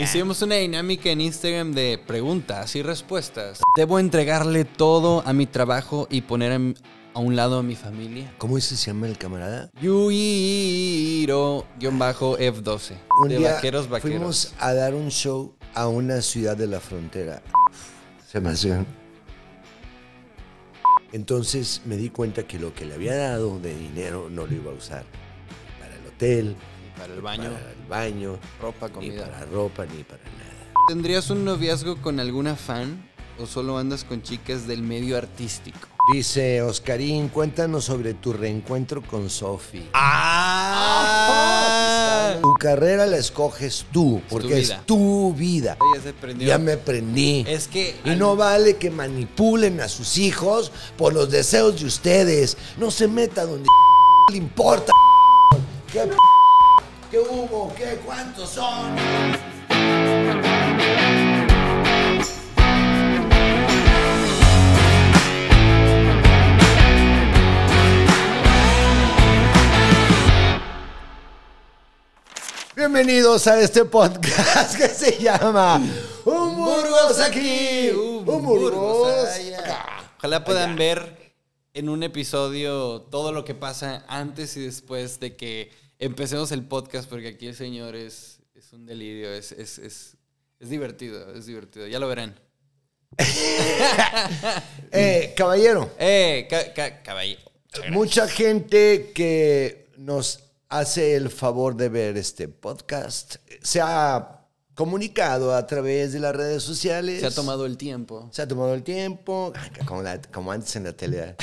Hicimos una dinámica en Instagram de preguntas y respuestas. ¿Debo entregarle todo a mi trabajo y poner a un lado a mi familia? ¿Cómo ese se llama el camarada? Yuiro-F12. vaqueros, vaqueros. Fuimos a dar un show a una ciudad de la frontera. Se me hace. Entonces me di cuenta que lo que le había dado de dinero no lo iba a usar para el hotel, para el baño. Para el baño. Ropa, comida. Ni para ropa, ni para nada. ¿Tendrías un noviazgo con alguna fan o solo andas con chicas del medio artístico? Dice Oscarín, cuéntanos sobre tu reencuentro con Sofi. ¡Ah! ah tu carrera la escoges tú, porque es tu vida. Ya, se prendió. ya me prendí. Es que. Y no vale que manipulen a sus hijos por los deseos de ustedes. No se meta donde le importa. ¿Qué qué hubo, qué, cuántos son. Bienvenidos a este podcast que se llama Un aquí, un ah. Ojalá puedan ver en un episodio todo lo que pasa antes y después de que Empecemos el podcast porque aquí el señor es, es un delirio, es, es, divertido, es divertido, ya lo verán. eh, caballero. Eh, caballero. Mucha gente que nos hace el favor de ver este podcast se ha comunicado a través de las redes sociales. Se ha tomado el tiempo. Se ha tomado el tiempo, como antes en la tele.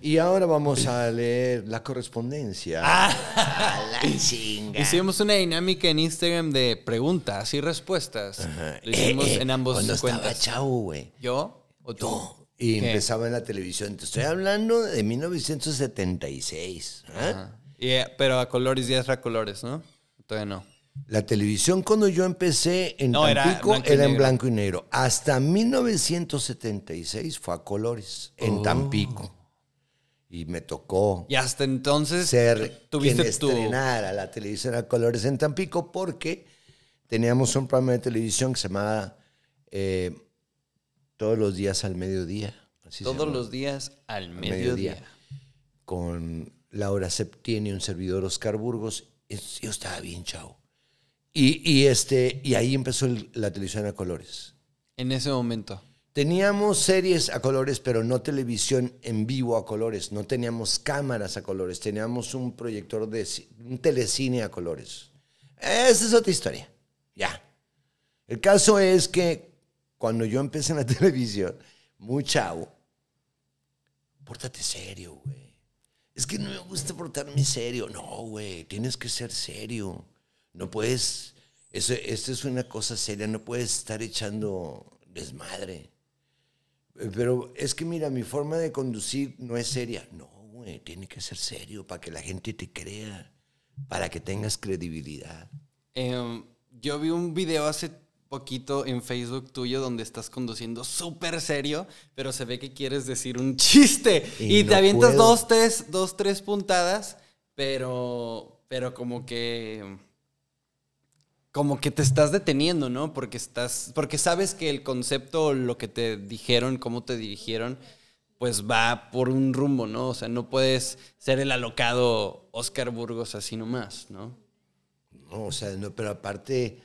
Y ahora vamos a leer la correspondencia. Ah, la Hicimos una dinámica en Instagram de preguntas y respuestas. Lo eh, hicimos en eh, ambos cuando estaba chavo, güey. ¿Yo o tú? Y empezaba en la televisión. Te estoy hablando de 1976. ¿ah? Eh, pero a colores y a colores, ¿no? Todavía no. La televisión cuando yo empecé en Tampico era, en blanco y negro. Hasta 1976 fue a colores en oh. Tampico y me tocó. hasta entonces ser tuviste quien estrenara la televisión a colores en Tampico porque teníamos un programa de televisión que se llamaba eh, Todos los días al mediodía. Así Todos los días al mediodía. Con Laura y un servidor Oscar Burgos. Yo estaba bien chao. Y, y, este, y ahí empezó la televisión a colores. En ese momento. Teníamos series a colores, pero no televisión en vivo a colores. No teníamos cámaras a colores. Teníamos un proyector de un telecine a colores. Esa es otra historia. Ya. El caso es que cuando yo empecé en la televisión, muy chavo, pórtate serio, güey. Es que no me gusta portarme serio. No, güey, tienes que ser serio. No puedes. Eso, esto es una cosa seria. No puedes estar echando desmadre. Pero es que mira, mi forma de conducir no es seria. No, güey, tiene que ser serio para que la gente te crea, para que tengas credibilidad. Em, yo vi un video hace poquito en Facebook tuyo donde estás conduciendo súper serio, pero se ve que quieres decir un chiste y, te avientas dos tres, dos, tres puntadas, pero, pero como que como que te estás deteniendo, ¿no? Porque estás, porque sabes que el concepto, lo que te dijeron, cómo te dirigieron, pues va por un rumbo, ¿no? O sea, no puedes ser el alocado Oscar Burgos así nomás, ¿no? No, o sea, no, pero aparte,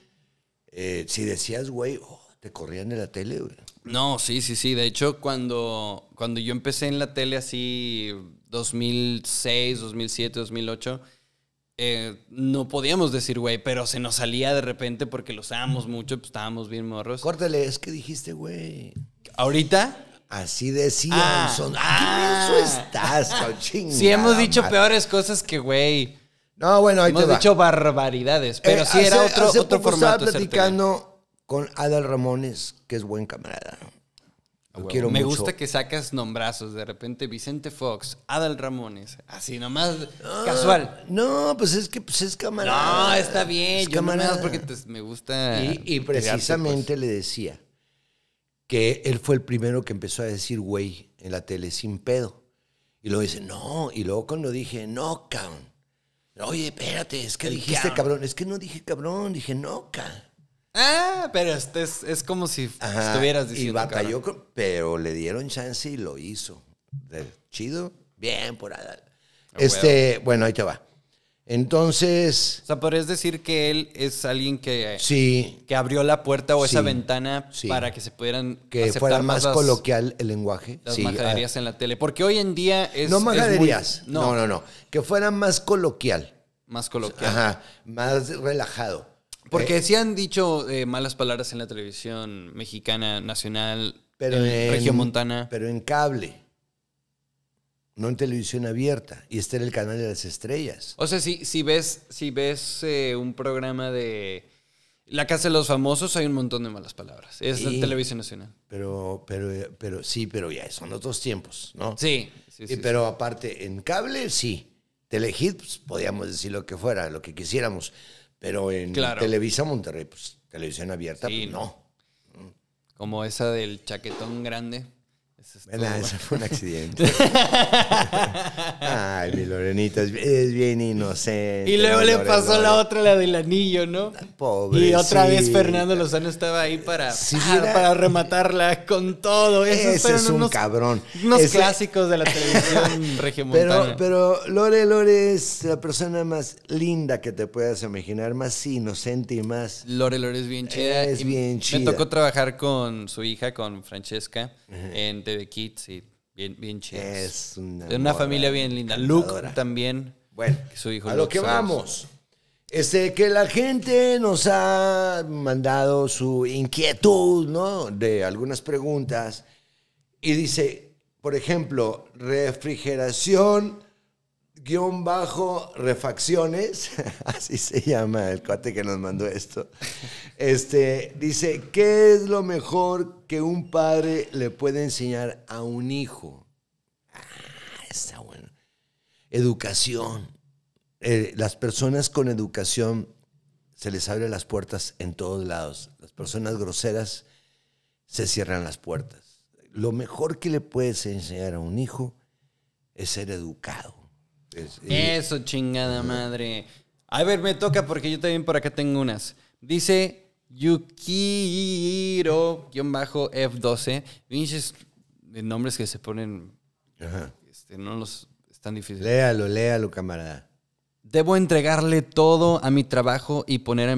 eh, si decías, güey, oh, te corrían de la tele, güey. No, sí, sí, sí. De hecho, cuando, cuando yo empecé en la tele así, 2006, 2007, 2008 eh, no podíamos decir, güey, pero se nos salía de repente porque lo sabíamos mucho, pues estábamos bien morros. Córtale, es que dijiste, güey. ¿Ahorita? Así decían, ah, son. Ah, ¿Qué ah. estás, cochín. Sí, hemos dicho peores cosas que, güey. No, bueno, ahí Hemos dicho barbaridades, pero si eh, sí era otro, formato. Estaba platicando con Adal Ramones, que es buen camarada me gusta que sacas nombrazos. De repente, Vicente Fox, Adal Ramones. Así nomás, ah, casual. No, pues es que pues es camarada. No, está bien. yo porque pues, me gusta. Y, pues. precisamente le decía que él fue el primero que empezó a decir güey en la tele sin pedo. Y luego dice, no. Y luego cuando dije, no, cabrón. Oye, espérate, es que dijiste cabrón. Es que no dije cabrón, dije no, cabrón. Ah, pero este es, como si estuvieras diciendo. Y batalló, pero le dieron chance y lo hizo. chido, bien por Adal Este, bueno, ahí te va. Entonces. O sea, podrías decir que él es alguien que. Sí. Que abrió la puerta o esa ventana para que se pudieran. Que fuera más, coloquial el lenguaje. Las sí, majaderías ah. en la tele. Porque hoy en día es. No majaderías. no. no, no, Que fuera más coloquial. Más coloquial. Ajá. Más relajado. Porque eh. sí han dicho eh, malas palabras en la televisión mexicana, nacional, pero en, región montana. Pero en cable. No en televisión abierta. Y este era el canal de las estrellas. O sea, si, si ves, si ves eh, un programa de La Casa de los Famosos, hay un montón de malas palabras. Es la televisión nacional. Pero, pero, pero sí, pero ya son otros tiempos, ¿no? Sí. pero aparte, en cable, sí. Telehit, podríamos pues, podíamos decir lo que fuera, lo que quisiéramos. Pero en Televisa Monterrey, pues televisión abierta, pues no. Como esa del chaquetón grande. Eso fue un accidente. Ay, mi Lorenita es, bien inocente. Y luego le pasó la otra, la del anillo, ¿no? Pobre. Y otra vez Fernando Lozano estaba ahí para, para rematarla con todo. ese es un cabrón. Unos clásicos de la televisión regiomontana. Pero, pero Lore Lore es la persona más linda que te puedas imaginar, más inocente y más. Lore Lore es bien chida. Es bien chida. Me tocó trabajar con su hija, con Francesca, en de Kids y bien, bien Es una, de una familia bien linda. Luke también. Bueno, su hijo a lo que vamos. Este, que la gente nos ha mandado su inquietud, ¿no? De algunas preguntas. Y dice, por ejemplo, refrigeración guión bajo refacciones, así se llama el cuate que nos mandó esto. Este dice, ¿qué es lo mejor que un padre le puede enseñar a un hijo? Ah, está bueno. Educación. Eh, las personas con educación se les abren las puertas en todos lados. Las personas groseras se cierran las puertas. Lo mejor que le puedes enseñar a un hijo es ser educado eso, chingada madre. A ver, me toca porque yo también por acá tengo unas. Dice Yukiro-F12. de nombres que se ponen. Ajá. Este, no los. tan difíciles. Léalo, léalo, camarada. ¿Debo entregarle todo a mi trabajo y poner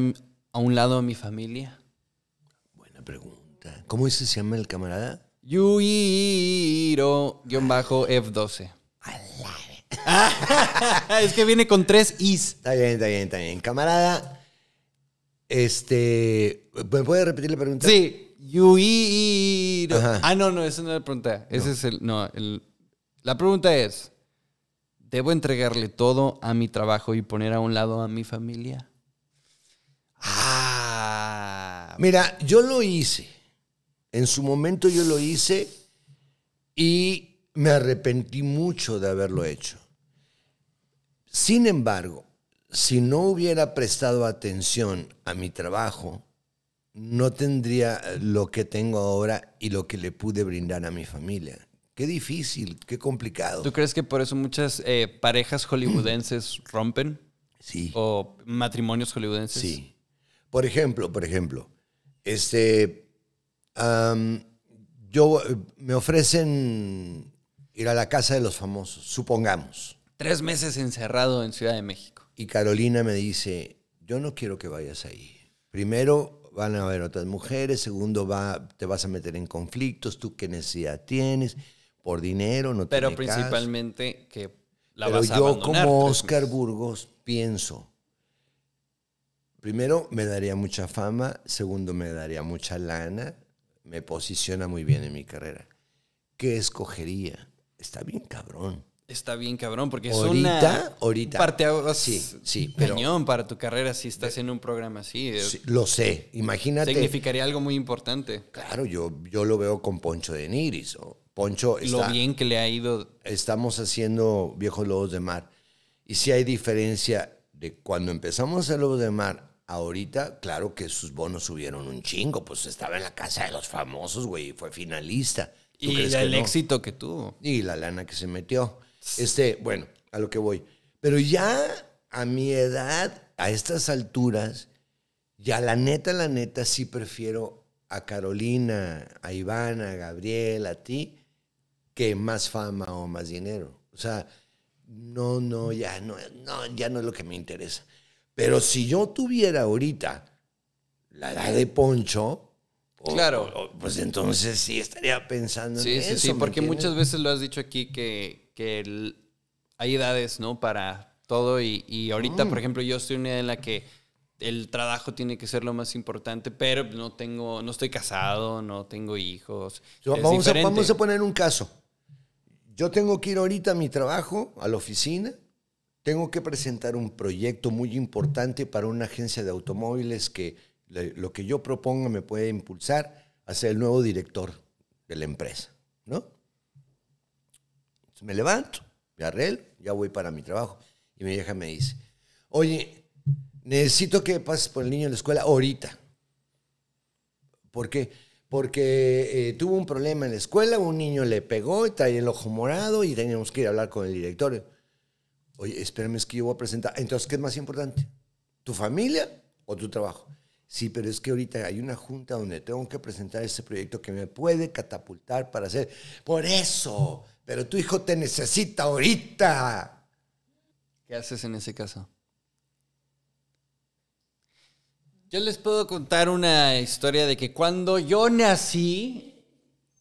a, un lado a mi familia? Buena pregunta. ¿Cómo se llama el camarada? bajo f 12 es que viene con tres is. Está bien, está bien, está bien. Camarada, este. ¿Me puede repetir la pregunta? Sí. Ah, no, no, esa no es la pregunta. Ese es el. No, la pregunta es: ¿debo entregarle todo a mi trabajo y poner a un lado a mi familia? Ah. Mira, yo lo hice. En su momento yo lo hice y me arrepentí mucho de haberlo hecho. Sin embargo, si no hubiera prestado atención a mi trabajo, no tendría eh, lo que tengo ahora y lo que le pude brindar a mi familia. Qué difícil, qué complicado. ¿Tú crees que por eso muchas eh, parejas hollywoodenses rompen? Sí. ¿O matrimonios hollywoodenses? Sí. Por ejemplo, por ejemplo, este, yo, eh, me ofrecen ir a la casa de los famosos, supongamos tres meses encerrado en Ciudad de México. Y Carolina me dice, yo no quiero que vayas ahí. Primero van a haber otras mujeres, segundo va, te vas a meter en conflictos, tú qué necesidad tienes, por dinero, no Pero principalmente que la vas a yo como Oscar Burgos pienso, primero me daría mucha fama, segundo me daría mucha lana, me posiciona muy bien en mi carrera. ¿Qué escogería? Está bien cabrón. Está bien cabrón, porque es una ahorita. parte sí, sí, para tu carrera si estás en un programa así. lo sé, imagínate. Significaría algo muy importante. Claro, yo, yo lo veo con Poncho de Nigris. Poncho Lo bien que le ha ido. Estamos haciendo Viejos Lobos de Mar. Y si hay diferencia de cuando empezamos a Lobos de Mar ahorita, claro que sus bonos subieron un chingo. Pues estaba en la casa de los famosos, güey, y fue finalista. Y el éxito que tuvo. Y la lana que se metió. Este, bueno, a lo que voy. Pero ya a mi edad, a estas alturas, ya la neta, la neta, sí prefiero a Carolina, a Ivana, a Gabriel, a ti, que más fama o más dinero. O sea, no, no, ya no, ya no es lo que me interesa. Pero si yo tuviera ahorita la edad de Poncho, claro. pues entonces sí estaría pensando en eso. porque muchas veces lo has dicho aquí que, que hay edades, ¿no? Para todo y, ahorita, mm. por ejemplo, yo estoy en una edad en la que el trabajo tiene que ser lo más importante, pero no tengo, no estoy casado, no tengo hijos. vamos, a, poner un caso. Yo tengo que ir ahorita a mi trabajo, a la oficina, tengo que presentar un proyecto muy importante para una agencia de automóviles que lo que yo proponga me puede impulsar a ser el nuevo director de la empresa, ¿no? me levanto, me arreglo, ya voy para mi trabajo. Y mi vieja me dice, oye, necesito que pases por el niño en la escuela ahorita. ¿Por qué? Porque eh, tuvo un problema en la escuela, un niño le pegó y traía el ojo morado y teníamos que ir a hablar con el director. Oye, espérame, es que yo voy a presentar. Entonces, ¿qué es más importante? ¿Tu familia o tu trabajo? Sí, pero es que ahorita hay una junta donde tengo que presentar ese proyecto que me puede catapultar para hacer. Por eso, pero tu hijo te necesita ahorita. ¿Qué haces en ese caso? Yo les puedo contar una historia de que cuando yo nací,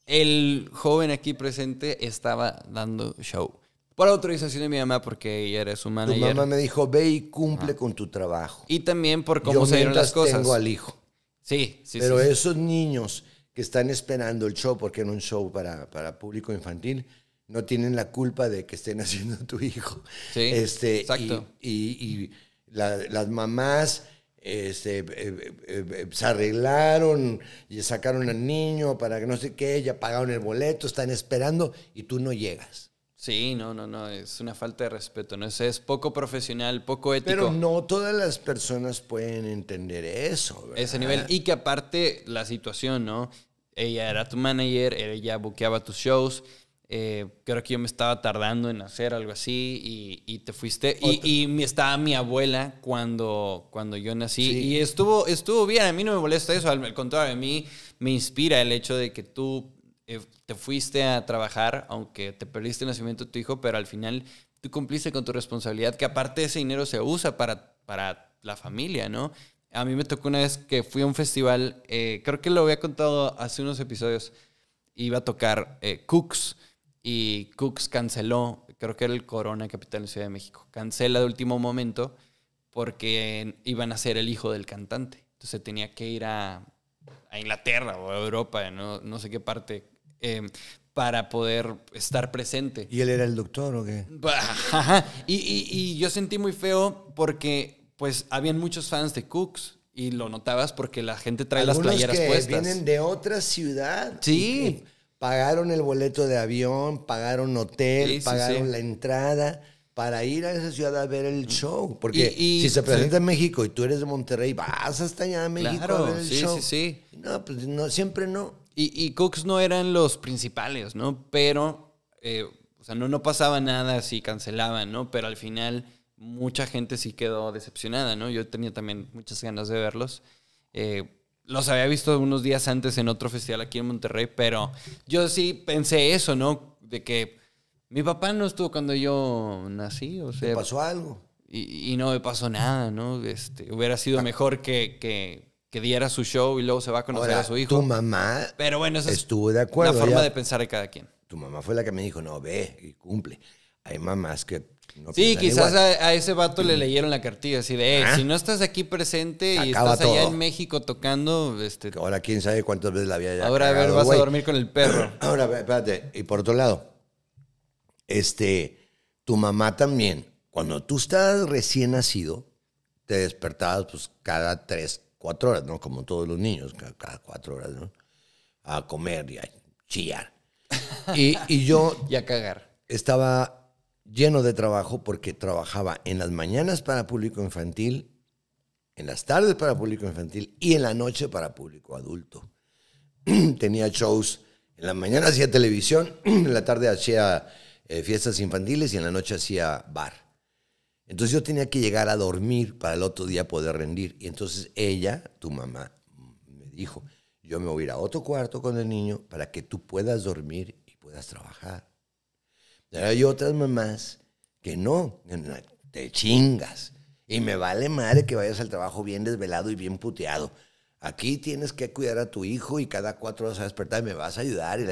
el joven aquí presente estaba dando show. Por autorización de mi mamá, porque ella era su manager. mi mamá me dijo, ve y cumple con tu trabajo. Y también por cómo se dieron las cosas. tengo al hijo. Sí, sí, Pero esos niños que están esperando el show, porque era un show para, para público infantil, no tienen la culpa de que estén haciendo tu hijo. Sí, este, exacto. Y, las mamás este, eh, eh, eh, se arreglaron y sacaron al niño para que no sé qué, ya pagaron el boleto, están esperando y tú no llegas. Sí, no, no, no, es una falta de respeto, no es, es poco profesional, poco ético. Pero no todas las personas pueden entender eso, Ese nivel, y que aparte la situación, ¿no? Ella era tu manager, ella buqueaba tus shows, eh, creo que yo me estaba tardando en hacer algo así y, y te fuiste. Y, estaba mi abuela cuando, cuando yo nací y estuvo, estuvo bien, a mí no me molesta eso, al contrario, a mí me inspira el hecho de que tú eh, te fuiste a trabajar, aunque te perdiste el nacimiento de tu hijo, pero al final tú cumpliste con tu responsabilidad, que aparte ese dinero se usa para, para la familia, ¿no? A mí me tocó una vez que fui a un festival, eh, creo que lo había contado hace unos episodios, iba a tocar Cooks y Cooks canceló, creo que era el Corona Capital de Ciudad de México, cancela de último momento porque iban a ser el hijo del cantante. Entonces tenía que ir a, Inglaterra o a Europa, no, no sé qué parte, em, para poder estar presente. ¿Y él era el doctor o qué? Y, y, y, yo sentí muy feo porque pues habían muchos fans de Cooks. Y lo notabas porque la gente trae las playeras que Vienen de otra ciudad. Sí pagaron el boleto de avión, pagaron hotel, pagaron la entrada para ir a esa ciudad a ver el mm. show. Porque si se presenta en México y tú eres de Monterrey, vas hasta allá a México a ver el show. sí, sí, No, pues no, siempre no. Y, y, Cooks no eran los principales, ¿no? Pero, eh, o sea, no, no pasaba nada si cancelaban, ¿no? Pero al final mucha gente sí quedó decepcionada, ¿no? Yo tenía también muchas ganas de verlos. Eh, los había visto unos días antes en otro festival aquí en Monterrey, pero yo sí pensé eso, ¿no? De que mi papá no estuvo cuando yo nací, o sea... Me pasó algo? Y, y, no me pasó nada, ¿no? Este, hubiera sido ah. mejor que, diera su show y luego se va a conocer a su hijo. Tu mamá pero bueno, esa es de La forma de pensar de cada quien. Tu mamá fue la que me dijo, no, ve y cumple hay mamás que no sí, quizás a, ese vato le leyeron la cartilla así de, eh, ah. si no estás aquí presente y estás allá en México tocando, este, Ahora quién sabe cuántas veces la había ya Ahora a ver, vas a dormir con el perro. Ahora, espérate, y por otro lado, este, tu mamá también, cuando tú estás recién nacido, te despertabas pues cada tres, cuatro horas, ¿no? Como todos los niños, cada cuatro horas, ¿no? A comer y a chillar. y, y yo... y a cagar. Estaba lleno de trabajo porque trabajaba en las mañanas para público infantil, en las tardes para público infantil y en la noche para público adulto. Tenía shows, en la mañana hacía televisión, en la tarde hacía eh, fiestas infantiles y en la noche hacía bar. Entonces yo tenía que llegar a dormir para el otro día poder rendir. Y entonces ella, tu mamá, me dijo, yo me voy a ir a otro cuarto con el niño para que tú puedas dormir y puedas trabajar hay otras mamás que no, te chingas. Y me vale madre que vayas al trabajo bien desvelado y bien puteado. Aquí tienes que cuidar a tu hijo y cada cuatro horas a despertar y me vas a ayudar. Y,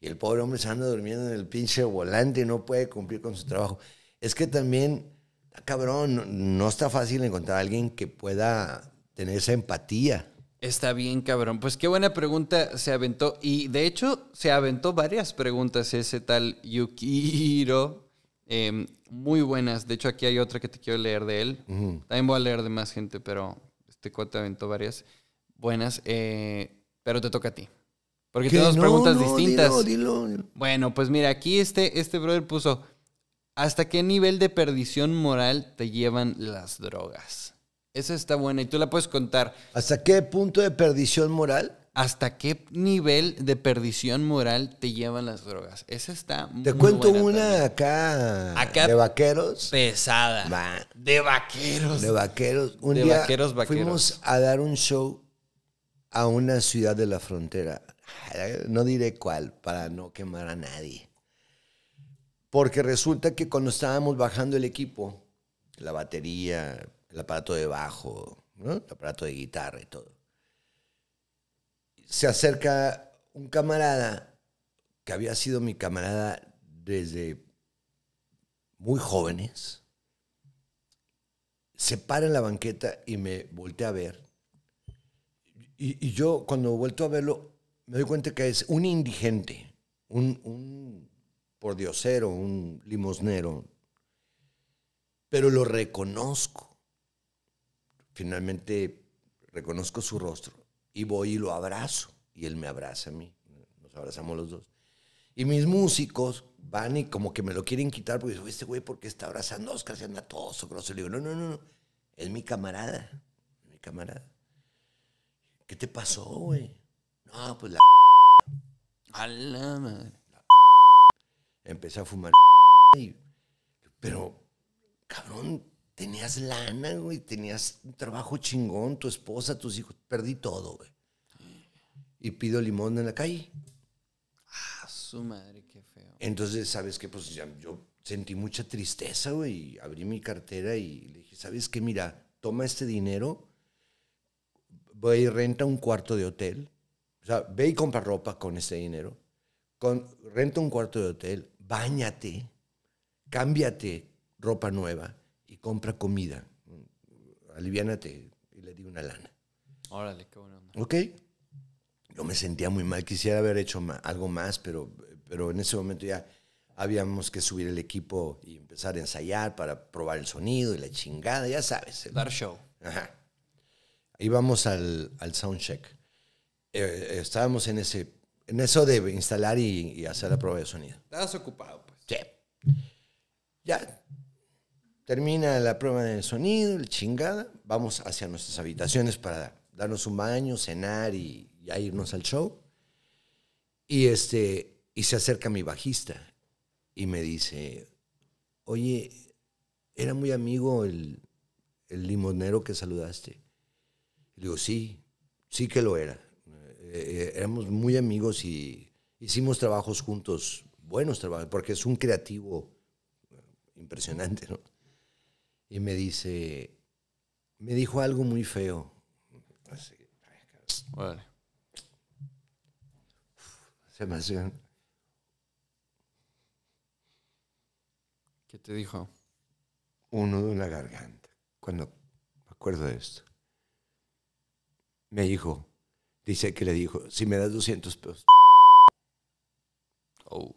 y el pobre hombre se anda durmiendo en el pinche volante y no puede cumplir con su trabajo. Es que también, ah, cabrón, no, no está fácil encontrar a alguien que pueda tener esa empatía Está bien, cabrón. Pues qué buena pregunta se aventó. Y de hecho, se aventó varias preguntas ese tal Yukiro. Em, muy buenas. De hecho, aquí hay otra que te quiero leer de él. También voy a leer de más gente, pero este cuate aventó varias buenas. Eh, pero te toca a ti. Porque tengo dos preguntas distintas. Bueno, pues mira, aquí este, este brother puso: ¿Hasta qué nivel de perdición moral te llevan las drogas? Esa está buena y tú la puedes contar. ¿Hasta qué punto de perdición moral? ¿Hasta qué nivel de perdición moral te llevan las drogas? Esa está muy Te cuento una acá, acá de vaqueros. Pesada. De vaqueros. De vaqueros. Un de vaqueros, vaqueros. fuimos a dar un show a una ciudad de la frontera. No diré cuál para no quemar a nadie. Porque resulta que cuando estábamos bajando el equipo, la batería, el aparato de bajo, el aparato de guitarra y todo. Se acerca un camarada que había sido mi camarada desde muy jóvenes, se para en la banqueta y me voltea a ver. Y, yo cuando vuelto a verlo, me doy cuenta que es un indigente, un, un pordiosero, un limosnero, pero lo reconozco finalmente reconozco su rostro y voy y lo abrazo y él me abraza a mí, nos abrazamos los dos. Y mis músicos van y como que me lo quieren quitar porque dicen, este güey, ¿por qué está abrazando a Oscar? Se anda todo grosso. Le digo, no, no, no, no, es mi camarada, mi camarada. ¿Qué te pasó, güey? No, pues la... A la madre. La... Empecé a fumar y... Pero, cabrón, tenías lana, güey, tenías un trabajo chingón, tu esposa, tus hijos, perdí todo, güey. Y pido limón en la calle. Ah, su madre, qué feo. Entonces, ¿sabes qué? Pues yo sentí mucha tristeza, güey, y abrí mi cartera y le dije, ¿sabes qué? Mira, toma este dinero, voy y renta un cuarto de hotel. O sea, ve y compra ropa con este dinero. Con, renta un cuarto de hotel, bañate, cámbiate ropa nueva compra comida. Aliviánate y le di una lana. Órale, qué buena onda. Ok. Yo me sentía muy mal, quisiera haber hecho algo más, pero, pero en ese momento ya habíamos que subir el equipo y empezar a ensayar para probar el sonido y la chingada, ya sabes. Dar show. Ajá. vamos al, al soundcheck. Eh, eh, estábamos en ese en eso de instalar y, y, hacer la prueba de sonido. Estabas ocupado, pues. Sí. Ya Termina la prueba de sonido, el chingada. Vamos hacia nuestras habitaciones para darnos un baño, cenar y ya irnos al show. Y, este, y se acerca mi bajista y me dice, oye, era muy amigo el, limonero que saludaste. Le digo, sí, sí que lo era. Eh, eh, éramos muy amigos y hicimos trabajos juntos, buenos trabajos, porque es un creativo eh, impresionante, ¿no? y me dice, me dijo algo muy feo. Así, vale. Se me hace... ¿Qué te dijo? Uno de una garganta. Cuando me acuerdo de esto. Me dijo, dice que le dijo, si me das 200 pesos. Oh.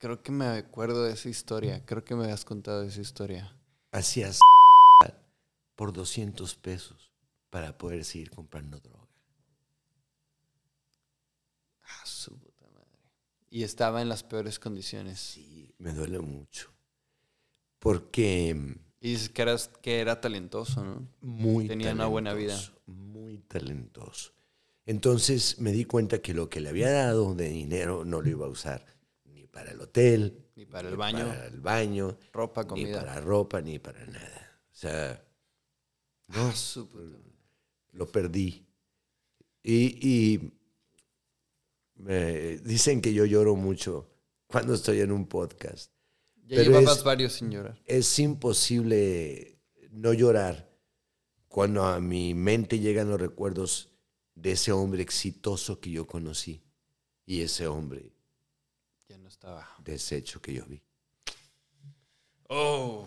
Creo que me acuerdo de esa historia. Creo que me has contado esa historia. Hacías por 200 pesos para poder seguir comprando droga. Ah, su puta madre. Y estaba en las peores condiciones. Sí, me duele mucho. Porque. Mm, y dices que, era talentoso, ¿no? Muy Tenía una buena vida. Muy talentoso. Entonces me di cuenta que lo que le había dado de dinero no lo iba a usar para el hotel, ni para el baño, el baño, ropa, comida. ni para ropa, ni para nada. O sea, ah, lo perdí. Y, me dicen que yo lloro mucho cuando estoy en un podcast. Ya Pero llevabas varios sin llorar. Es imposible no llorar cuando a mi mente llegan los recuerdos de ese hombre exitoso que yo conocí y ese hombre no estaba. Desecho que yo vi. Oh,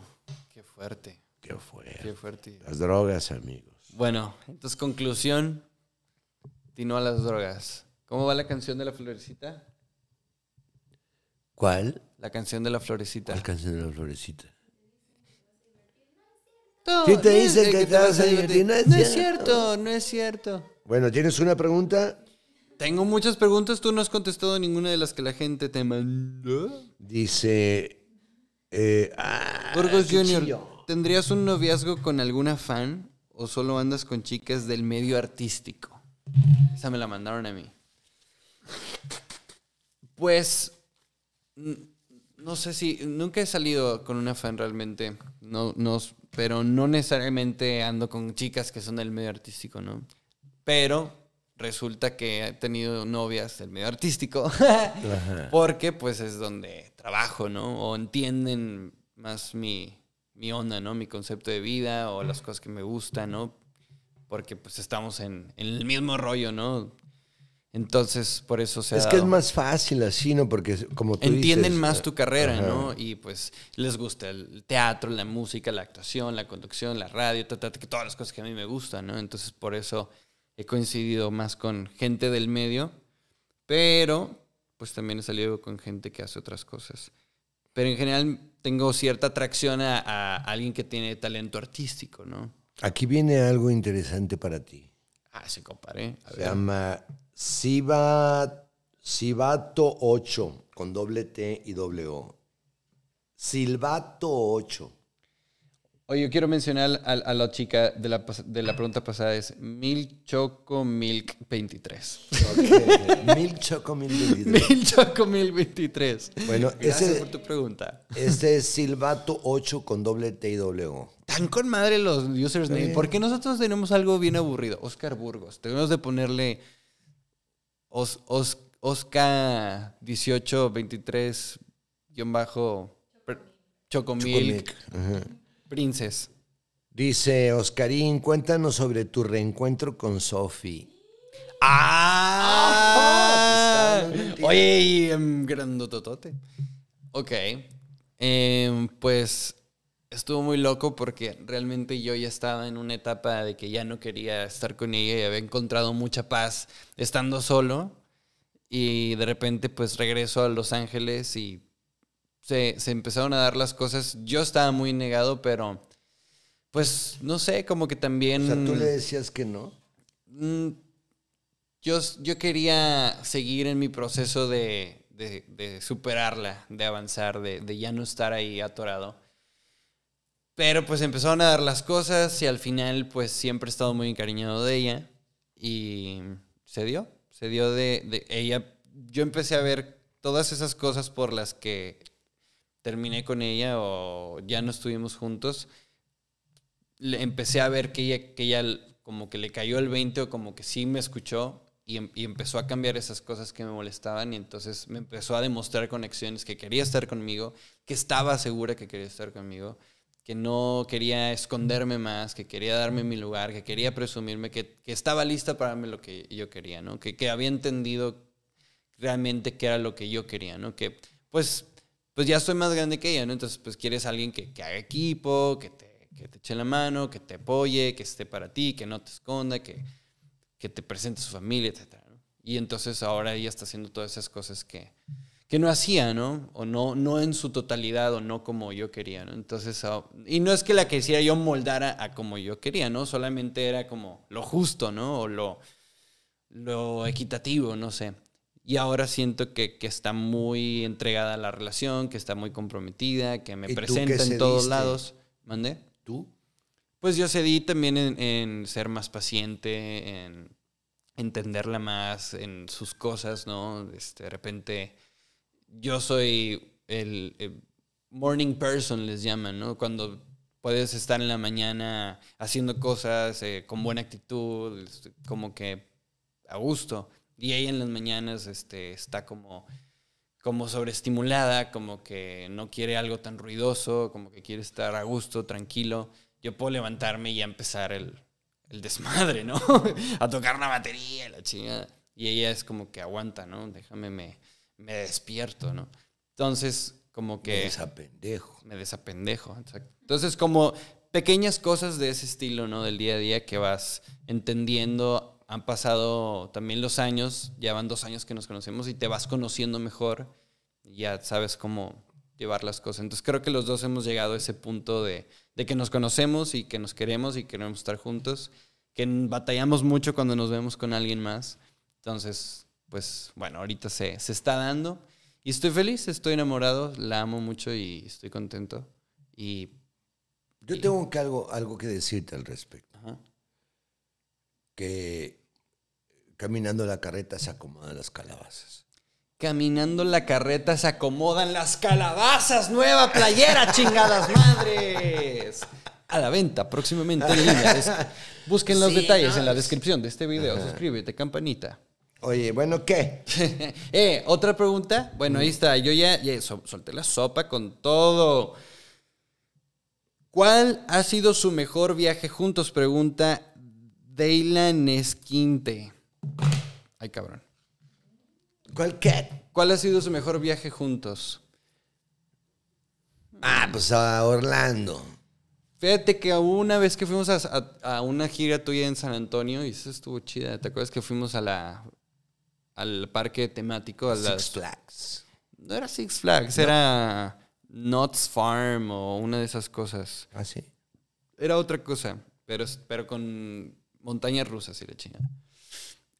qué fuerte. Qué fuerte. Qué fuerte. Las drogas, amigos. Bueno, entonces conclusión, no a las drogas. ¿Cómo va la canción de la florecita? ¿Cuál? La canción de la florecita. La canción de la florecita. ¿Qué te dicen que, te no es cierto, no es cierto. Bueno, ¿tienes una pregunta? Tengo muchas preguntas, tú no has contestado ninguna de las que la gente te mandó. Dice. Eh, ah, Burgos Junior, ¿tendrías un noviazgo con alguna fan o solo andas con chicas del medio artístico? Esa me la mandaron a mí. Pues. No sé si. Nunca he salido con una fan realmente. No, pero no necesariamente ando con chicas que son del medio artístico, ¿no? Pero resulta que he tenido novias del medio artístico, porque pues es donde trabajo, ¿no? O entienden más mi, mi onda, ¿no? Mi concepto de vida o las cosas que me gustan, ¿no? Porque pues estamos en, el mismo rollo, ¿no? Entonces, por eso se Es que es más fácil así, ¿no? Porque como tú Entienden más tu eh, carrera, ¿no? Y pues les gusta el teatro, la música, la actuación, la conducción, la radio, todas las cosas que a mí me gustan, ¿no? Entonces, por eso he coincidido más con gente del medio, pero pues también he salido con gente que hace otras cosas. Pero en general tengo cierta atracción a, alguien que tiene talento artístico, ¿no? Aquí viene algo interesante para ti. Ah, se comparé. Se llama Silvato Sibato 8, con doble T y doble O. Silvato 8. Oye, yo quiero mencionar a, la chica de la, pregunta pasada, es Mil Choco Milk 23. Okay. Mil Choco Milk 23. 23. Bueno, gracias ese, por tu pregunta. Este es Silvato 8 con doble T y O. Tan con madre los users Porque nosotros tenemos algo bien aburrido. Oscar Burgos. Tenemos de ponerle Oscar 18, 23, guión bajo, Choco princes. Dice Oscarín, cuéntanos sobre tu reencuentro con Sophie. ¡Ah! ah Oye, em, grandototote. Ok. Em, pues estuvo muy loco porque realmente yo ya estaba en una etapa de que ya no quería estar con ella y había encontrado mucha paz estando solo. Y de repente pues regreso a Los Ángeles y se, se, empezaron a dar las cosas. Yo estaba muy negado, pero pues no sé, como que también... O sea, tú le decías que no. Mm, yo, yo quería seguir en mi proceso de, de, superarla, de avanzar, de, ya no estar ahí atorado. Pero pues empezaron a dar las cosas y al final pues siempre he estado muy encariñado de ella y se dio, se dio de, de, ella. Yo empecé a ver todas esas cosas por las que terminé con ella o ya no estuvimos juntos, le empecé a ver que ella, que como que le cayó el 20 o como que sí me escuchó em, y, empezó a cambiar esas cosas que me molestaban y entonces me empezó a demostrar conexiones que quería estar conmigo, que estaba segura que quería estar conmigo, que no quería esconderme más, que quería darme mi lugar, que quería presumirme, que, estaba lista para darme lo que yo quería, ¿no? Que, había entendido realmente que era lo que yo quería, ¿no? Que pues pues ya soy más grande que ella, ¿no? Entonces, pues quieres alguien que, que haga equipo, que te, eche la mano, que te apoye, que esté para ti, que no te esconda, que, que te presente a su familia, etc. Y entonces ahora ella está haciendo todas esas cosas que, que no hacía, ¿no? O no, no en su totalidad o no como yo quería, ¿no? Entonces, ah, y no es que la que quisiera yo moldara a como yo quería, ¿no? Solamente era como lo justo, ¿no? O lo, lo equitativo, no sé. Y ahora siento que, está muy entregada a la relación, que está muy comprometida, que me presenta en todos lados. ¿Mandé? ¿Tú? Pues yo cedí también en, ser más paciente, en entenderla más, en sus cosas, ¿no? Este, de repente, yo soy el, morning person, les llaman, ¿no? Cuando puedes estar en la mañana haciendo cosas eh, con buena actitud, como que a gusto. Y ella en las mañanas este, está como, como sobreestimulada, como que no quiere algo tan ruidoso, como que quiere estar a gusto, tranquilo. Yo puedo levantarme y empezar el, desmadre, ¿no? a tocar una batería, la chingada. Y ella es como que aguanta, ¿no? Déjame, me, me despierto, ¿no? Entonces, como que... Me desapendejo. Me desapendejo, Entonces, como pequeñas cosas de ese estilo, ¿no? Del día a día que vas entendiendo han pasado también los años, ya van dos años que nos conocemos y te vas conociendo mejor, ya sabes cómo llevar las cosas. Entonces creo que los dos hemos llegado a ese punto de, de que nos conocemos y que nos queremos y queremos estar juntos, que batallamos mucho cuando nos vemos con alguien más. Entonces, pues bueno, ahorita se, se está dando y estoy feliz, estoy enamorado, la amo mucho y estoy contento. Y, Yo tengo que algo, algo que decirte al respecto que caminando la carreta se acomodan las calabazas. Caminando la carreta se acomodan las calabazas. Nueva playera, chingadas madres. A la venta próximamente Busquen los detalles en la pues. descripción de este video. Suscríbete, campanita. Oye, bueno, ¿qué? Eh, otra pregunta. Bueno, ahí está. Yo ya, solté la sopa con todo. ¿Cuál ha sido su mejor viaje juntos? Pregunta Daylan Esquinte. Ay, cabrón. ¿Cuál qué? ¿Cuál ha sido su mejor viaje juntos? Ah, pues a Orlando. Fíjate que una vez que fuimos a, una gira tuya en San Antonio, y eso estuvo chida, ¿te acuerdas que fuimos a la, al parque temático? A Six Flags. No era Six Flags, era Knott's Farm o una de esas cosas. Ah, sí. Era otra cosa, pero, pero con Montaña Rusa, sí, la chingada.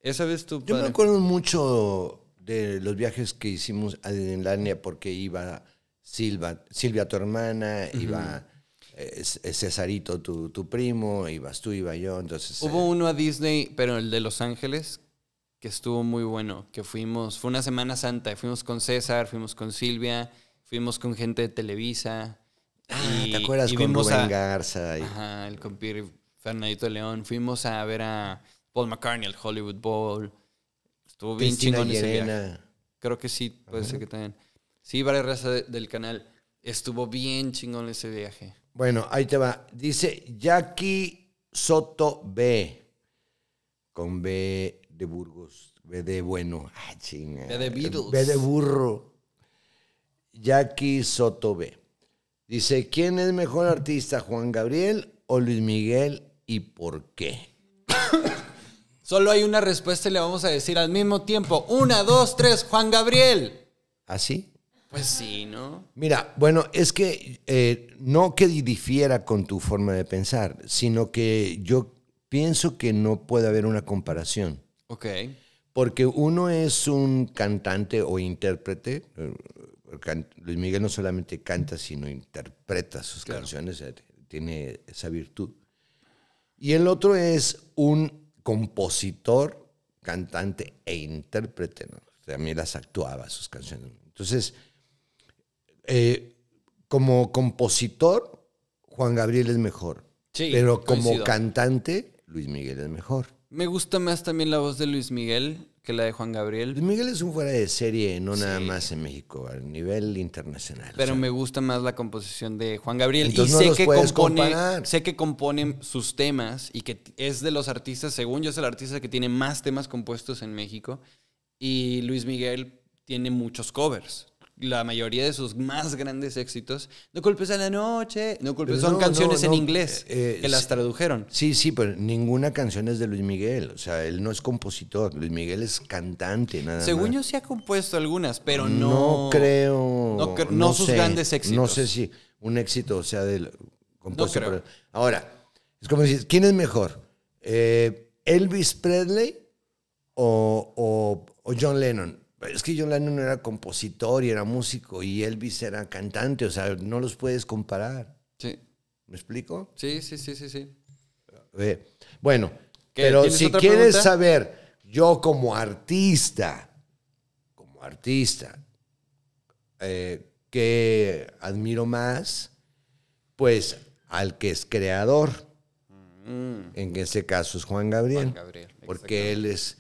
Esa vez tú. Yo me acuerdo mucho de los viajes que hicimos a Disneylandia porque iba Silva, Silvia, tu hermana, iba eh, eh, Cesarito, tu, primo, ibas tú, iba yo. Entonces, Hubo eh, uno a Disney, pero el de Los Ángeles, que estuvo muy bueno, que fuimos, fue una Semana Santa, fuimos con César, fuimos con Silvia, fuimos con gente de Televisa. Ah, ¿te acuerdas con Garza? ajá, el compir Fernadito León, fuimos a ver a Paul McCartney al Hollywood Bowl. Estuvo bien chingón ese viaje. Creo que sí, puede ser que también. Sí, varias razas del canal. Estuvo bien chingón ese viaje. Bueno, ahí te va. Dice Jackie Soto B. Con B de Burgos. B de bueno. Ah, chingón. B de Beatles. B de burro. Jackie Soto B. Dice, ¿quién es mejor artista, Juan Gabriel o Luis Miguel y por qué. Solo hay una respuesta y le vamos a decir al mismo tiempo. Una, dos, tres, Juan Gabriel. ¿Así? ¿Ah, pues sí, ¿no? Mira, bueno, es que eh, no que difiera con tu forma de pensar, sino que yo pienso que no puede haber una comparación. Ok. Porque uno es un cantante o intérprete. Eh, Luis Miguel no solamente canta, sino interpreta sus canciones, eh, tiene esa virtud. Y el otro es un compositor, cantante e intérprete. ¿no? También las actuaba sus canciones. Entonces, eh, como compositor, Juan Gabriel es mejor. Sí, pero como cantante, Luis Miguel es mejor. Me gusta más también la voz de Luis Miguel que la de Juan Gabriel. Luis Miguel es un fuera de serie, no nada más en México, a nivel internacional. Pero me gusta más la composición de Juan Gabriel. y sé, que compone, sé que componen sus temas y que es de los artistas, según yo es el artista que tiene más temas compuestos en México. Y Luis Miguel tiene muchos covers la mayoría de sus más grandes éxitos. No culpes a la noche, no culpes. son canciones en inglés eh, eh, que las tradujeron. Sí, sí, pero ninguna canción es de Luis Miguel. O sea, él no es compositor. Luis Miguel es cantante, nada Según yo, sí ha compuesto algunas, pero no. No creo. No, sus grandes éxitos. No sé si un éxito o sea del compositor Ahora, es como decir, ¿quién es mejor? Eh, ¿Elvis Presley o, o John Lennon? es que John Lennon era compositor y era músico y Elvis era cantante, o sea, no los puedes comparar. Sí. ¿Me explico? Sí, sí, sí, sí, sí. bueno, pero si quieres saber, yo como artista, como artista, eh, qué que admiro más, pues al que es creador. Mm. En ese caso es Juan Gabriel porque él es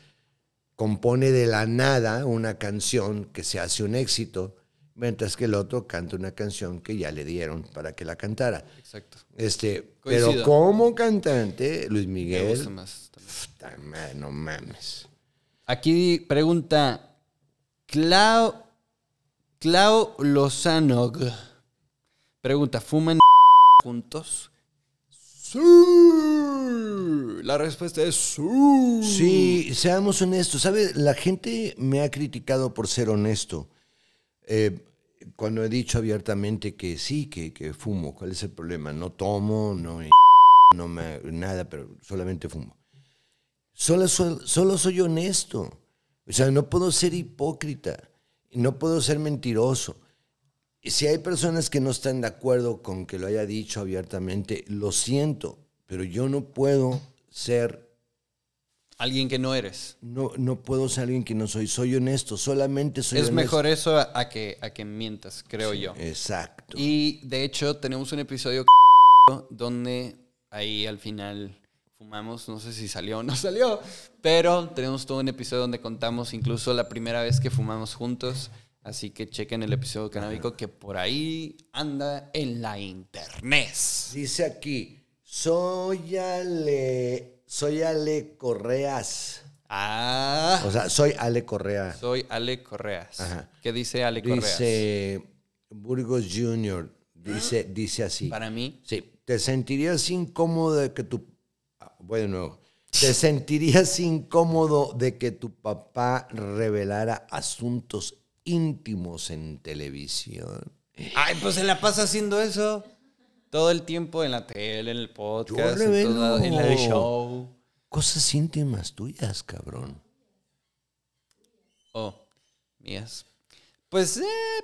compone de la nada una canción que se hace un éxito, mientras que el otro canta una canción que ya le dieron para que la cantara. Exacto. Este, pero como cantante, Luis Miguel. no mames. Aquí pregunta Clau, Clau Lozano. Pregunta, ¿fuman juntos? Sí. La respuesta es sí. Sí, seamos honestos. ¿Sabe? La gente me ha criticado por ser honesto. Eh, cuando he dicho abiertamente que sí, que, fumo, ¿cuál es el problema? No tomo, no, no me, nada, pero solamente fumo. Solo, solo soy honesto. O sea, no puedo ser hipócrita, no puedo ser mentiroso. Si hay personas que no están de acuerdo con que lo haya dicho abiertamente, lo siento, pero yo no puedo ser... Alguien que no eres. No, no puedo ser alguien que no soy. Soy honesto, solamente soy honesto. Es mejor eso a, que, a que mientas, creo yo. Exacto. Y de hecho tenemos un episodio donde ahí al final fumamos, no sé si salió o no salió, pero tenemos todo un episodio donde contamos incluso la primera vez que fumamos juntos. Así que chequen el episodio canábico que por ahí anda en la internet. Dice aquí, soy Ale. Soy Ale Correas. Ah. O sea, soy Ale Correa. Soy Ale Correas. Ajá. ¿Qué dice Ale Correas? Dice Burgos Jr. Dice, dice así. ¿Para mí? Sí. ¿Te sentirías incómodo de que tu... Ah, de nuevo. ¿Te sentirías incómodo de que tu papá revelara asuntos íntimos en televisión? Ay, pues se la pasa haciendo eso todo el tiempo en la tele, en el podcast, en, el show. Cosas íntimas tuyas, cabrón. Oh, mías. Pues, eh,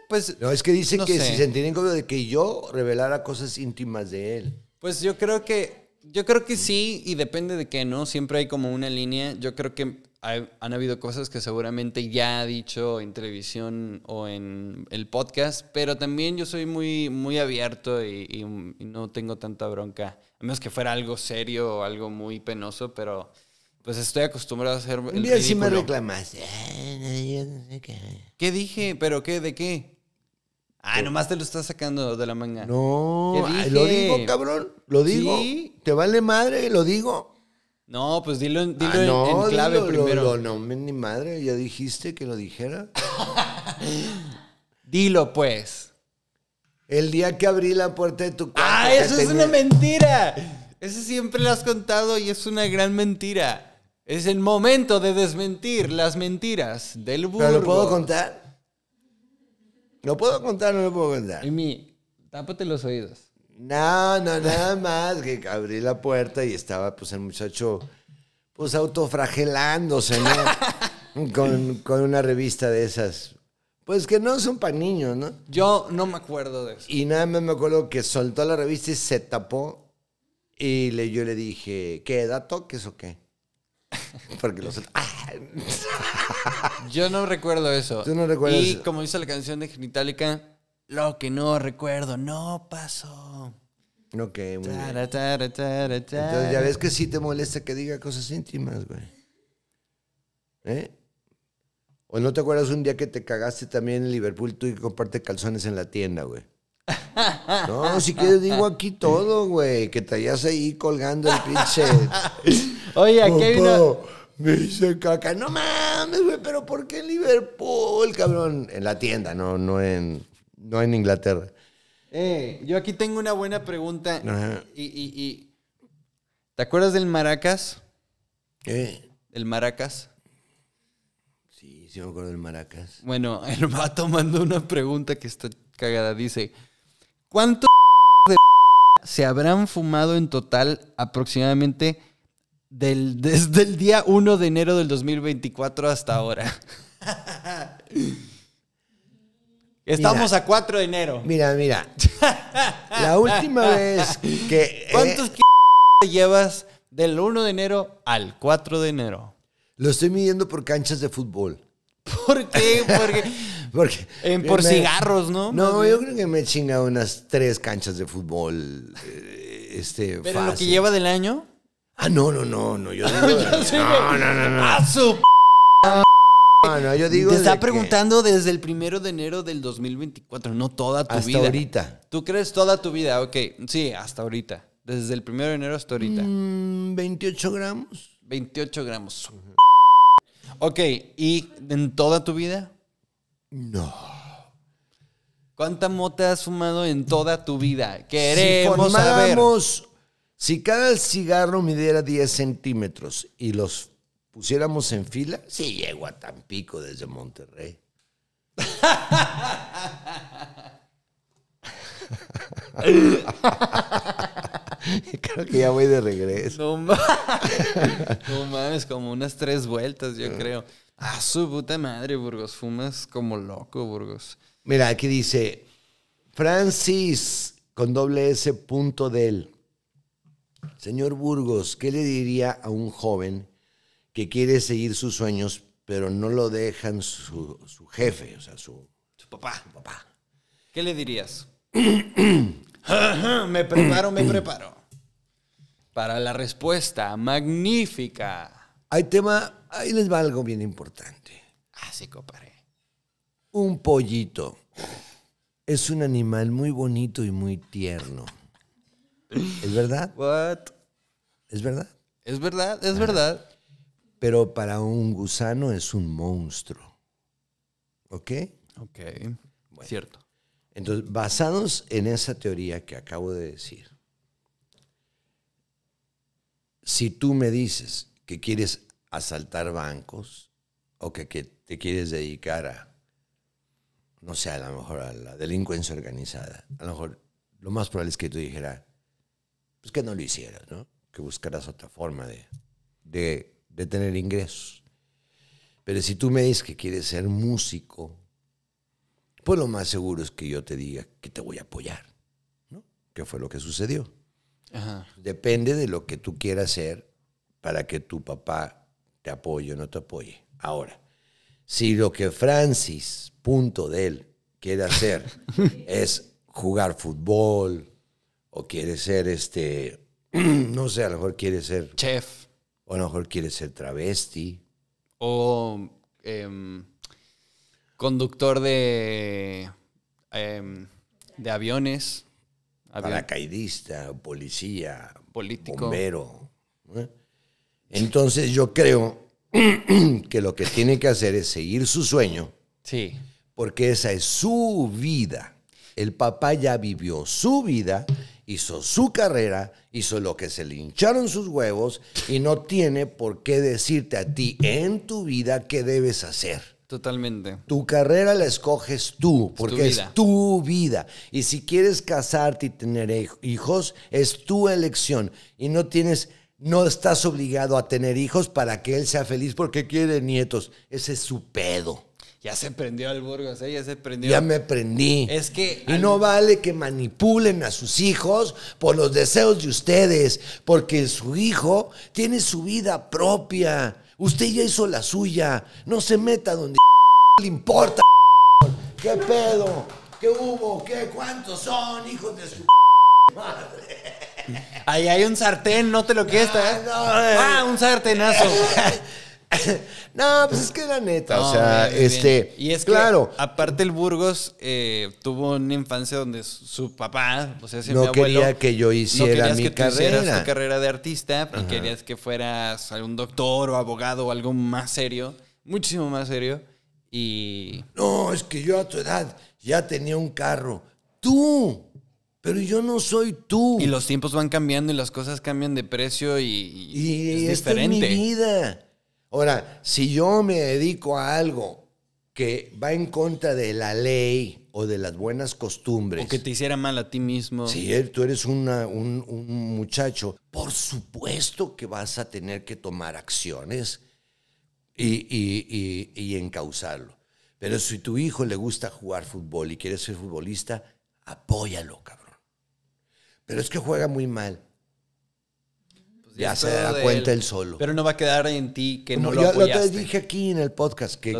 pues. No, es que dicen que si se sentirían como de que yo revelara cosas íntimas de él. Pues yo creo que. Yo creo que sí, y depende de que no. Siempre hay como una línea. Yo creo que han habido cosas que seguramente ya ha dicho en televisión o en el podcast, pero también yo soy muy, muy abierto y, no tengo tanta bronca, a menos que fuera algo serio o algo muy penoso, pero pues estoy acostumbrado a hacer... Un día sí me reclamas eh, qué? ¿De qué? Ah, nomás te lo estás sacando de la manga. No, lo digo, cabrón. Lo digo. Te vale madre, lo digo. No, pues dilo, dilo ah, en, clave primero. no, ni madre, ya dijiste que lo dijera. dilo, pues. El día que abrí la puerta de tu casa. ¡Ah, eso es una mentira! Eso siempre lo has contado y es una gran mentira. Es el momento de desmentir las mentiras del burro. ¿Pero lo puedo contar? ¿Lo puedo contar no lo puedo contar? Y mi, tápate los oídos. No, no, nada más que abrí la puerta y estaba pues el muchacho pues autofragelándose, ¿no? con, una revista de esas. Pues que no son un niños, ¿no? Yo no me acuerdo de eso. Y nada más me acuerdo que soltó la revista y se tapó. Y yo le dije, ¿qué da toques o qué? Porque lo soltó. yo no recuerdo eso. ¿Tú no recuerdas Y como dice la canción de Genitalica, lo que no recuerdo no pasó. Ok, muy bien. Entonces ya ves que sí te molesta que diga cosas íntimas, güey. ¿Eh? ¿O no te acuerdas un día que te cagaste también en Liverpool tú y comparte calzones en la tienda, güey? No, si quieres digo aquí todo, güey. Que te hayas ahí colgando el pinche. Oye, aquí hay Me hice caca. No mames, güey, pero ¿por qué en Liverpool, cabrón? En la tienda, no, no en no en Inglaterra. Eh, yo aquí tengo una buena pregunta. Y, y, y, ¿Te acuerdas del Maracas? ¿Qué? Eh. ¿El Maracas? Sí, sí me acuerdo del Maracas. Bueno, el va tomando una pregunta que está cagada. Dice, ¿cuánto de se habrán fumado en total aproximadamente del, desde el día 1 de enero del 2024 hasta ahora? Estamos a 4 de enero. Mira, mira. La última vez que. Eh, ¿Cuántos eh, llevas del 1 de enero al 4 de enero? Lo estoy midiendo por canchas de fútbol. ¿Por qué? Porque. Porque en por cigarros, ¿no? No, yo creo que me he chingado unas tres canchas de fútbol. Eh, este, ¿Pero lo que lleva del año? Ah, no, no, no, no. Yo no, no, no, no. ¡A su p te está preguntando desde el primero de enero del 2024, no toda tu vida. Hasta ahorita. ¿Tú crees toda tu vida? Ok, sí, hasta ahorita. Desde el primero de enero hasta ahorita. 28 mm, gramos. 28 gramos. Ok, ¿y en toda tu vida? No. ¿Cuánta mota has fumado en toda tu vida? Queremos si saber. Si cada cigarro midiera 10 centímetros y los pusiéramos en fila, sí llego a Tampico desde Monterrey. Creo que ya voy de regreso. No, mames, como unas tres vueltas, yo creo. A ah, su puta madre, Burgos. Fumas como loco, Burgos. Mira, aquí dice Francis con doble S punto del. Señor Burgos, ¿qué le diría a un joven que quiere seguir sus sueños, pero no lo dejan su, jefe, o sea, su, papá. papá. ¿Qué le dirías? me preparo, me preparo. Para la respuesta magnífica. Hay tema, ahí les va algo bien importante. Así, ah, sí, Un pollito. Es un animal muy bonito y muy tierno. ¿Es verdad? What? ¿Es verdad? Es verdad, es verdad pero para un gusano es un monstruo. ¿Ok? Ok, cierto. Entonces, basados en esa teoría que acabo de decir, si tú me dices que quieres asaltar bancos o que, te quieres dedicar a, no sé, a lo mejor a la delincuencia organizada, a lo mejor lo más probable es que tú dijeras, pues que no lo hicieras, ¿no? Que buscaras otra forma de de tener ingresos. Pero si tú me dices que quieres ser músico, pues lo más seguro es que yo te diga que te voy a apoyar, ¿no? ¿Qué fue lo que sucedió? Depende de lo que tú quieras hacer para que tu papá te apoye o no te apoye. Ahora, si lo que Francis, punto de él, quiere hacer es jugar fútbol o quiere ser este, no sé, a lo mejor quiere ser chef o a lo mejor quiere ser travesti. O em, conductor de, em, de aviones. Paracaidista, policía, Político. bombero. Entonces yo creo que lo que tiene que hacer es seguir su sueño. Sí. Porque esa es su vida. El papá ya vivió su vida hizo su carrera, hizo lo que se le hincharon sus huevos y no tiene por qué decirte a ti en tu vida qué debes hacer. Totalmente. Tu carrera la escoges tú, porque es tu, vida. Y si quieres casarte y tener hijos, es tu elección. Y no tienes, no estás obligado a tener hijos para que él sea feliz porque quiere nietos. Ese es su pedo. Ya se prendió al Burgos, ¿eh? ya se prendió. Ya me prendí. Es que. Y no vale que manipulen a sus hijos por los deseos de ustedes, porque su hijo tiene su vida propia. Usted ya hizo la suya. No se meta donde le importa. ¿Qué pedo? ¿Qué hubo? ¿Qué? ¿Cuántos son, hijos de su madre? Ahí hay un sartén, no te lo quieres ah, ¿eh? ah, un sartenazo. no, pues es que la neta, o sea, este, Y es que, aparte el Burgos eh, tuvo una infancia donde su papá, o sea, no quería que yo hiciera no mi que carrera, tu carrera de artista, y querías que fueras algún doctor o abogado o algo más serio, muchísimo más serio. Y no, es que yo a tu edad ya tenía un carro. Tú, pero yo no soy tú. Y los tiempos van cambiando y las cosas cambian de precio y, es diferente. Es mi vida. Ahora, si yo me dedico a algo que va en contra de la ley o de las buenas costumbres. O que te hiciera mal a ti mismo. Sí, eh, tú eres un, muchacho, por supuesto que vas a tener que tomar acciones y, y, y encauzarlo. Pero si tu hijo le gusta jugar fútbol y quiere ser futbolista, apóyalo, cabrón. Pero es que juega muy mal. Ya se da cuenta él. solo. Pero no va a quedar en ti que no lo apoyaste. Yo lo te dije aquí en el podcast que,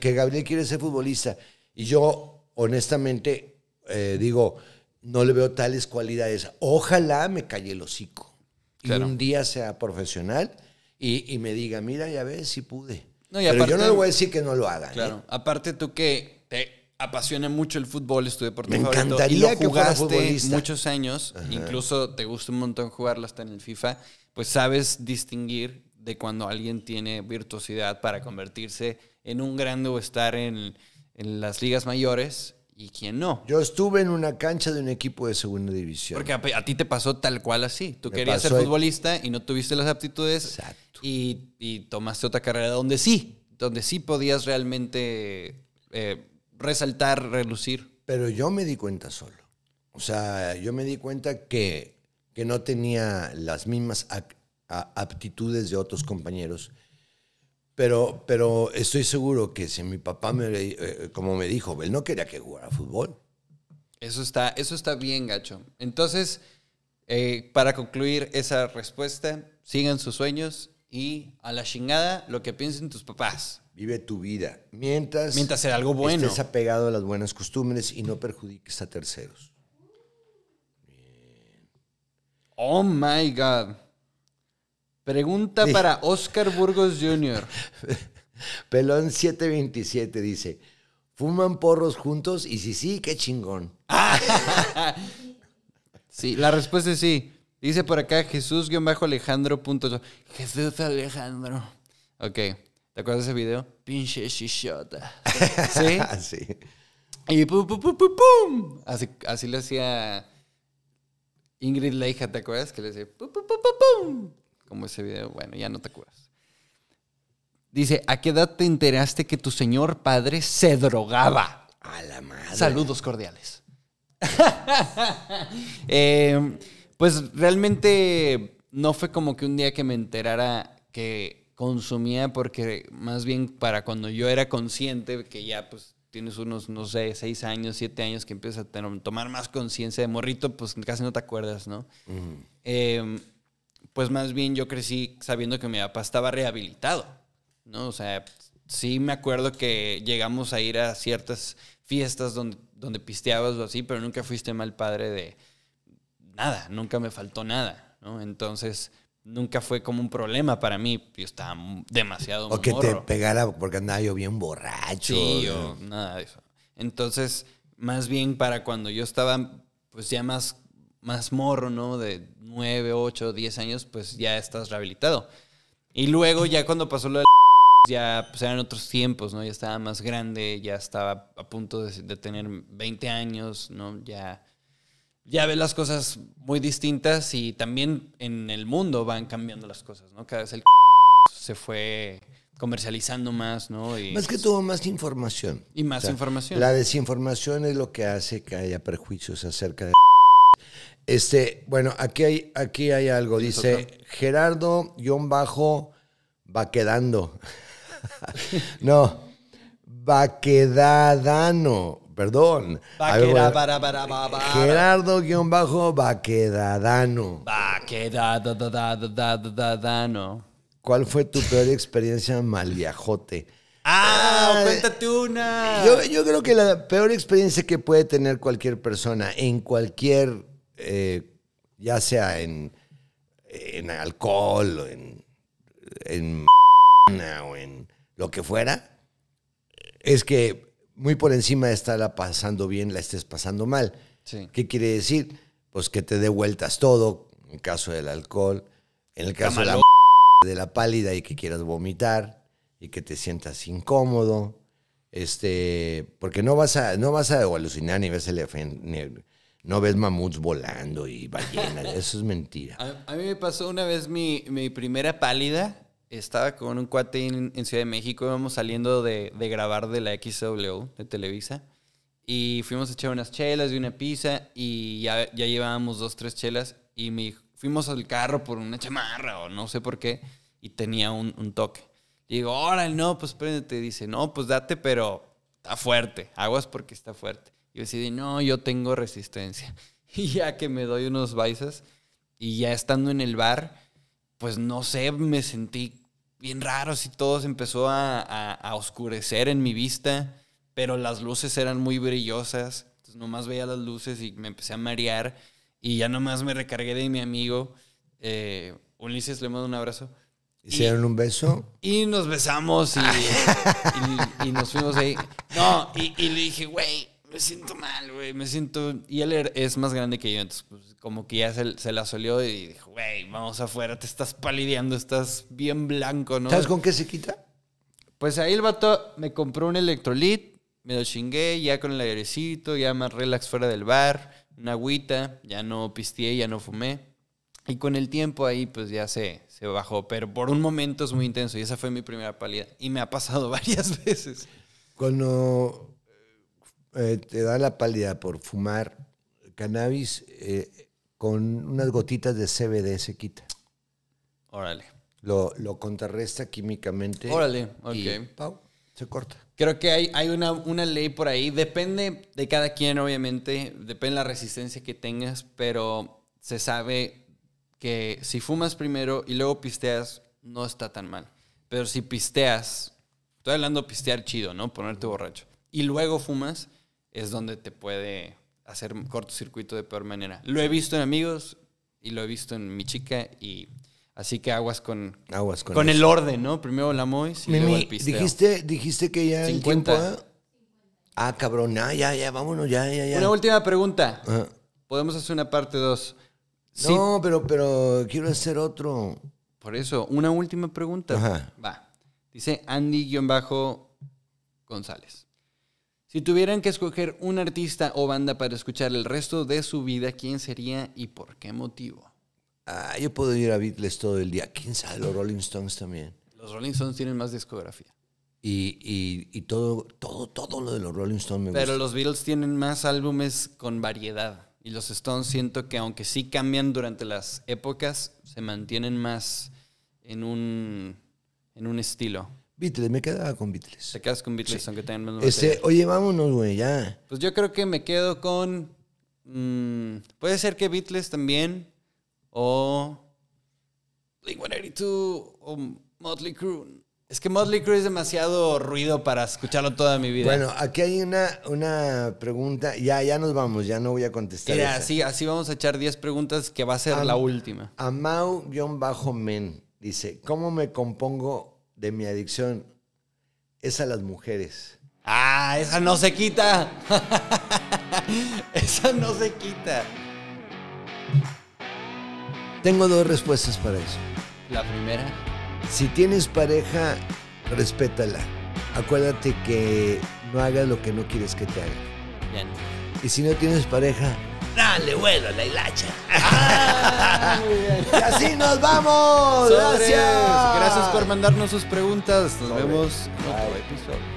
que Gabriel. quiere ser futbolista. Y yo, honestamente, eh, digo, no le veo tales cualidades. Ojalá me calle el hocico. Claro. Y un día sea profesional y, me diga, mira, ya ves, si pude. Pero yo no le voy a decir que no lo haga. ¿eh? Claro. Aparte tú que te apasiona mucho el fútbol, es tu deporte me favorito. y lo jugaste muchos años. Incluso te gusta un montón jugarlo hasta en el FIFA pues sabes distinguir de cuando alguien tiene virtuosidad para convertirse en un grande o estar en, las ligas mayores y quién no. Yo estuve en una cancha de un equipo de segunda división. Porque a, ti te pasó tal cual así. Tú querías ser futbolista y no tuviste las aptitudes. Exacto. Y, tomaste otra carrera donde sí, donde sí podías realmente eh, resaltar, relucir. Pero yo me di cuenta solo. O sea, yo me di cuenta que que no tenía las mismas aptitudes de otros compañeros. Pero, pero estoy seguro que si mi papá, me, eh, como me dijo, él no quería que jugara fútbol. Eso está, eso está bien, gacho. Entonces, eh, para concluir esa respuesta, sigan sus sueños y a la chingada lo que piensen tus papás. Vive tu vida. Mientras, mientras algo bueno. estés apegado a las buenas costumbres y no perjudiques a terceros. Oh my God. Pregunta para Oscar Burgos Jr. Pelón 727 dice: ¿Fuman porros juntos? Y si sí, qué chingón. sí, la respuesta es sí. Dice por acá Jesús-Alejandro. Jesús Alejandro. Ok. ¿Te acuerdas de ese video? Pinche shishota. ¿Sí? sí. Y pum, pum, pum, pum, pum. Así, así hacía Ingrid hija, ¿te acuerdas? Que le decía, como ese video, bueno, ya no te acuerdas. Dice, ¿a qué edad te enteraste que tu señor padre se drogaba? A la madre. Saludos cordiales. Eh, pues realmente no fue como que un día que me enterara que consumía, porque más bien para cuando yo era consciente, que ya pues tienes unos, no sé, seis años, siete años que empiezas a tomar más conciencia de morrito, pues casi no te acuerdas, ¿no? Em, pues más bien yo crecí sabiendo que mi papá estaba rehabilitado, ¿no? O sea, sí me acuerdo que llegamos a ir a ciertas fiestas donde, donde pisteabas o así, pero nunca fuiste mal padre de nada, nunca me faltó nada, ¿no? Entonces nunca fue como un problema para mí. Yo estaba demasiado O que te pegara porque andaba yo bien borracho. Sí, nada de eso. Entonces, más bien para cuando yo estaba, pues ya más, más morro, ¿no? De 9, 8, 10 años, pues ya estás rehabilitado. Y luego, ya cuando pasó lo de ya pues eran otros tiempos, ¿no? Ya estaba más grande, ya estaba a punto de, de tener 20 años, ¿no? Ya ya ves las cosas muy distintas y también en el mundo van cambiando las cosas, ¿no? Cada vez el se fue comercializando más, ¿no? más que tuvo más información. Y más información. La desinformación es lo que hace que haya prejuicios acerca de... Este, bueno, aquí hay, aquí hay algo. Dice Gerardo, guión bajo, va quedando. no, va quedadano. Perdón. Vaquera, para, bajo para, para. Gerardo-Vaquedadano. cuál fue tu peor experiencia mal viajote? ¡Ah! ah cuéntate una! Yo, creo que la peor experiencia que puede tener cualquier persona en cualquier. Eh, ya sea en, en alcohol o en. en. o en lo que fuera. Es que muy por encima de estarla pasando bien, la estés pasando mal. ¿Qué quiere decir? Pues que te dé vueltas todo, en caso del alcohol, en el caso de la, pálida y que quieras vomitar y que te sientas incómodo. Este, porque no vas a, no vas a alucinar ni ves elefantes, no ves mamuts volando y ballenas, eso es mentira. A, a, mí me pasó una vez mi, mi primera pálida, estaba con un cuate en, Ciudad de México, íbamos saliendo de, grabar de la XW de Televisa. Y fuimos a echar unas chelas y una pizza y ya, ya llevábamos dos, tres chelas. Y me, fuimos al carro por una chamarra o no sé por qué y tenía un, toque. Y digo, órale, no, pues te Dice, no, pues date, pero está fuerte. Aguas porque está fuerte. Y yo decidí, no, yo tengo resistencia. Y ya que me doy unos baisas y ya estando en el bar pues no sé, me sentí bien raro, así todo se empezó a, oscurecer en mi vista, pero las luces eran muy brillosas, entonces nomás veía las luces y me empecé a marear y ya nomás me recargué de mi amigo. Eh, Ulises, le mando un abrazo. ¿Hicieron un beso? Y nos besamos y, y, nos fuimos ahí. No, y, le dije, güey, me siento mal, güey, me siento... Y él er, es más grande que yo, entonces pues, como que ya se, la solió y dijo, güey, vamos afuera, te estás palideando, estás bien blanco, ¿no? ¿Sabes con qué se quita? Pues ahí el vato me compró un electrolit, me lo chingué, ya con el airecito, ya más relax fuera del bar, una agüita, ya no pisteé, ya no fumé. Y con el tiempo ahí pues ya se, se bajó, pero por un momento es muy intenso y esa fue mi primera pálida y me ha pasado varias veces. Cuando eh, te da la pálida por fumar cannabis eh, con unas gotitas de CBD se quita. Órale. Lo, contrarresta químicamente. Órale, ok. se corta. Creo que hay, hay una, una, ley por ahí. Depende de cada quien, obviamente. Depende de la resistencia que tengas, pero se sabe que si fumas primero y luego pisteas, no está tan mal. Pero si pisteas, estoy hablando pistear chido, ¿no? Ponerte borracho. Y luego fumas, es donde te puede hacer cortocircuito de peor manera. Lo he visto en amigos y lo he visto en mi chica y así que aguas con aguas con, el orden, ¿no? Primero la Mois y luego el pisteo. Dijiste dijiste que ya tiempo, ¿eh? Ah, cabrón, ah, ya ya vámonos, ya ya ya. Una última pregunta. Podemos hacer una parte 2. No, pero pero quiero hacer otro. Por eso, una última pregunta. Va. Dice Andy-González. Si tuvieran que escoger un artista o banda para escuchar el resto de su vida, ¿quién sería y por qué motivo? Ah, yo puedo ir a Beatles todo el día. ¿Quién sabe? Los Rolling Stones también. Los Rolling Stones tienen más discografía. Y, todo, todo, todo lo de los Rolling Stones me gusta. Pero los Beatles tienen más álbumes con variedad. Y los Stones siento que aunque sí cambian durante las épocas, se mantienen más en un, en un estilo. Beatles, me quedaba con Beatles. Te quedas con Beatles, aunque tengan menos este, Oye, vámonos, güey, ya. Pues yo creo que me quedo con. Mm, puede ser que Beatles también. O. Blink 182. O Motley Crue. Es que Motley Crue es demasiado ruido para escucharlo toda mi vida. Bueno, aquí hay una, una pregunta. Ya, ya nos vamos, ya no voy a contestar. Mira, así, así vamos a echar 10 preguntas que va a ser la última. Amau-Men dice: ¿Cómo me compongo de mi adicción es a las mujeres. Ah, esa no se quita. esa no se quita. Tengo dos respuestas para eso. La primera. Si tienes pareja, respétala. Acuérdate que no hagas lo que no quieres que te haga. Y si no tienes pareja, Dale, bueno, la hilacha. Ah, y así nos vamos. Gracias. Gracias por mandarnos sus preguntas. Nos vemos en otro episodio.